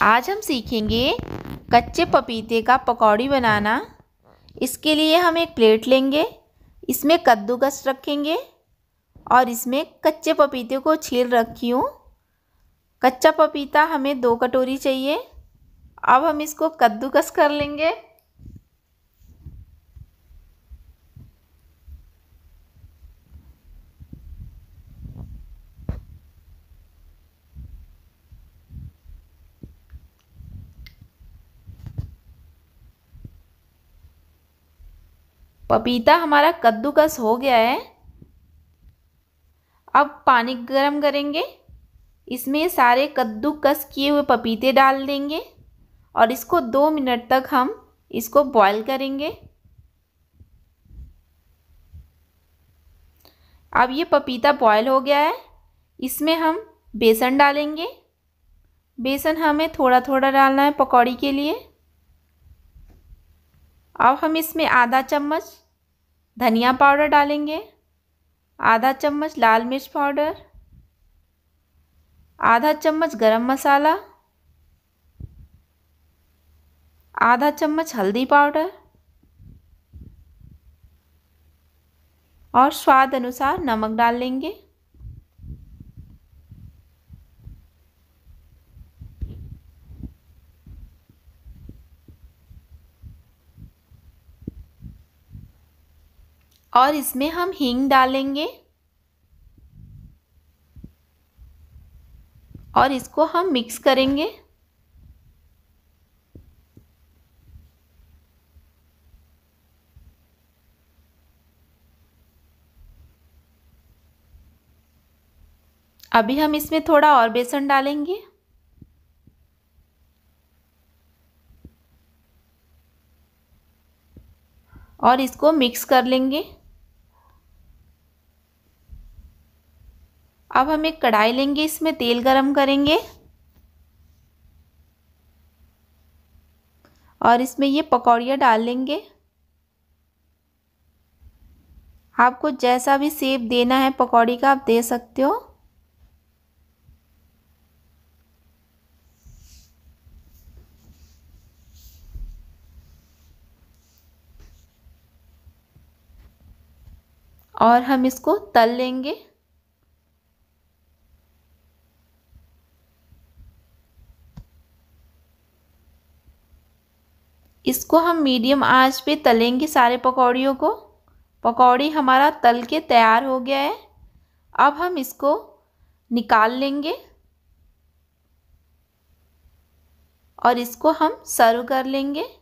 आज हम सीखेंगे कच्चे पपीते का पकौड़ी बनाना इसके लिए हम एक प्लेट लेंगे इसमें कद्दूकस रखेंगे और इसमें कच्चे पपीते को छील रखी हूँ कच्चा पपीता हमें दो कटोरी चाहिए अब हम इसको कद्दूकस कर लेंगे पपीता हमारा कद्दूकस हो गया है अब पानी गर्म करेंगे इसमें सारे कद्दूकस किए हुए पपीते डाल देंगे और इसको दो मिनट तक हम इसको बॉईल करेंगे अब ये पपीता बॉईल हो गया है इसमें हम बेसन डालेंगे बेसन हमें थोड़ा थोड़ा डालना है पकौड़ी के लिए अब हम इसमें आधा चम्मच धनिया पाउडर डालेंगे आधा चम्मच लाल मिर्च पाउडर आधा चम्मच गरम मसाला आधा चम्मच हल्दी पाउडर और स्वाद अनुसार नमक डाल लेंगे और इसमें हम हींग डालेंगे और इसको हम मिक्स करेंगे अभी हम इसमें थोड़ा और बेसन डालेंगे और इसको मिक्स कर लेंगे अब हम एक कढ़ाई लेंगे इसमें तेल गरम करेंगे और इसमें ये पकौड़ियाँ डाल लेंगे आपको जैसा भी सेब देना है पकौड़ी का आप दे सकते हो और हम इसको तल लेंगे इसको हम मीडियम आंच पे तलेंगे सारे पकौड़ियों को पकौड़ी हमारा तल के तैयार हो गया है अब हम इसको निकाल लेंगे और इसको हम सर्व कर लेंगे